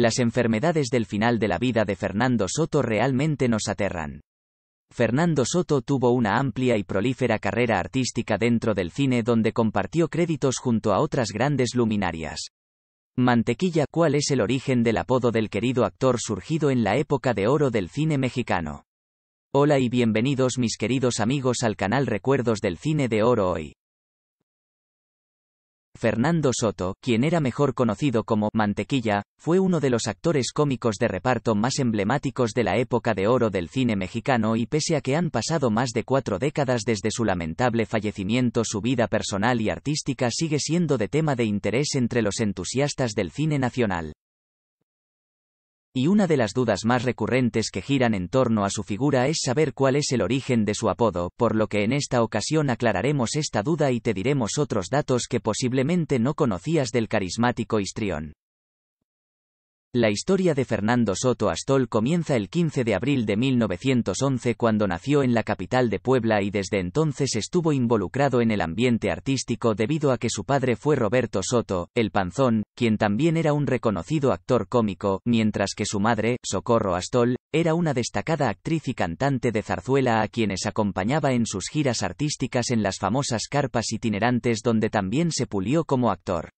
Las enfermedades del final de la vida de Fernando Soto realmente nos aterran. Fernando Soto tuvo una amplia y prolífera carrera artística dentro del cine donde compartió créditos junto a otras grandes luminarias. Mantequilla, ¿cuál es el origen del apodo del querido actor surgido en la época de oro del cine mexicano? Hola y bienvenidos mis queridos amigos al canal Recuerdos del Cine de Oro hoy. Fernando Soto, quien era mejor conocido como Mantequilla, fue uno de los actores cómicos de reparto más emblemáticos de la época de oro del cine mexicano y pese a que han pasado más de cuatro décadas desde su lamentable fallecimiento, su vida personal y artística sigue siendo de tema de interés entre los entusiastas del cine nacional y una de las dudas más recurrentes que giran en torno a su figura es saber cuál es el origen de su apodo, por lo que en esta ocasión aclararemos esta duda y te diremos otros datos que posiblemente no conocías del carismático histrión. La historia de Fernando Soto Astol comienza el 15 de abril de 1911 cuando nació en la capital de Puebla y desde entonces estuvo involucrado en el ambiente artístico debido a que su padre fue Roberto Soto, el Panzón, quien también era un reconocido actor cómico, mientras que su madre, Socorro Astol, era una destacada actriz y cantante de zarzuela a quienes acompañaba en sus giras artísticas en las famosas carpas itinerantes donde también se pulió como actor.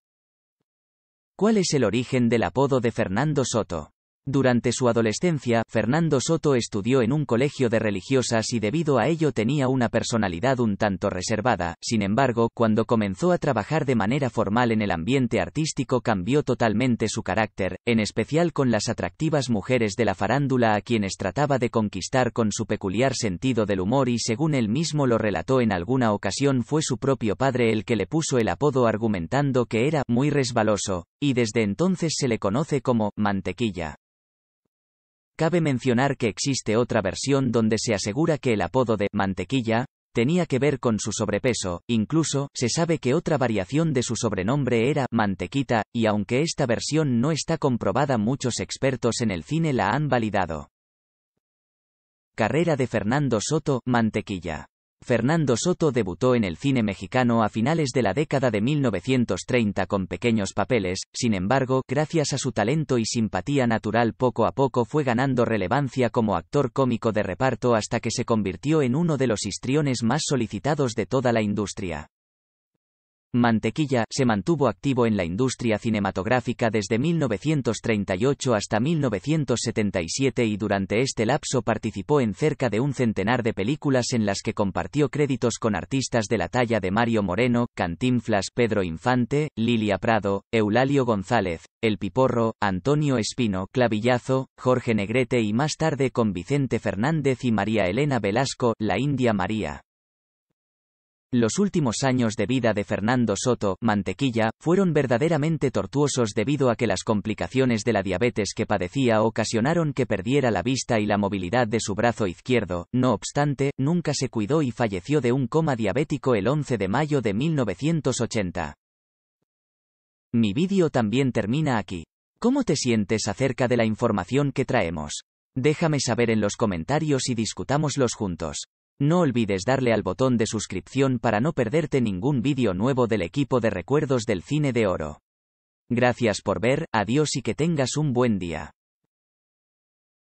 ¿Cuál es el origen del apodo de Fernando Soto? Durante su adolescencia, Fernando Soto estudió en un colegio de religiosas y debido a ello tenía una personalidad un tanto reservada, sin embargo, cuando comenzó a trabajar de manera formal en el ambiente artístico cambió totalmente su carácter, en especial con las atractivas mujeres de la farándula a quienes trataba de conquistar con su peculiar sentido del humor y según él mismo lo relató en alguna ocasión fue su propio padre el que le puso el apodo argumentando que era muy resbaloso, y desde entonces se le conoce como mantequilla. Cabe mencionar que existe otra versión donde se asegura que el apodo de mantequilla tenía que ver con su sobrepeso, incluso se sabe que otra variación de su sobrenombre era mantequita, y aunque esta versión no está comprobada muchos expertos en el cine la han validado. Carrera de Fernando Soto, mantequilla. Fernando Soto debutó en el cine mexicano a finales de la década de 1930 con pequeños papeles, sin embargo, gracias a su talento y simpatía natural poco a poco fue ganando relevancia como actor cómico de reparto hasta que se convirtió en uno de los histriones más solicitados de toda la industria. Mantequilla se mantuvo activo en la industria cinematográfica desde 1938 hasta 1977 y durante este lapso participó en cerca de un centenar de películas en las que compartió créditos con artistas de la talla de Mario Moreno, Cantinflas, Pedro Infante, Lilia Prado, Eulalio González, El Piporro, Antonio Espino, Clavillazo, Jorge Negrete y más tarde con Vicente Fernández y María Elena Velasco, la India María. Los últimos años de vida de Fernando Soto, Mantequilla, fueron verdaderamente tortuosos debido a que las complicaciones de la diabetes que padecía ocasionaron que perdiera la vista y la movilidad de su brazo izquierdo, no obstante, nunca se cuidó y falleció de un coma diabético el 11 de mayo de 1980. Mi vídeo también termina aquí. ¿Cómo te sientes acerca de la información que traemos? Déjame saber en los comentarios y discutámoslos juntos. No olvides darle al botón de suscripción para no perderte ningún vídeo nuevo del equipo de recuerdos del cine de oro. Gracias por ver, adiós y que tengas un buen día.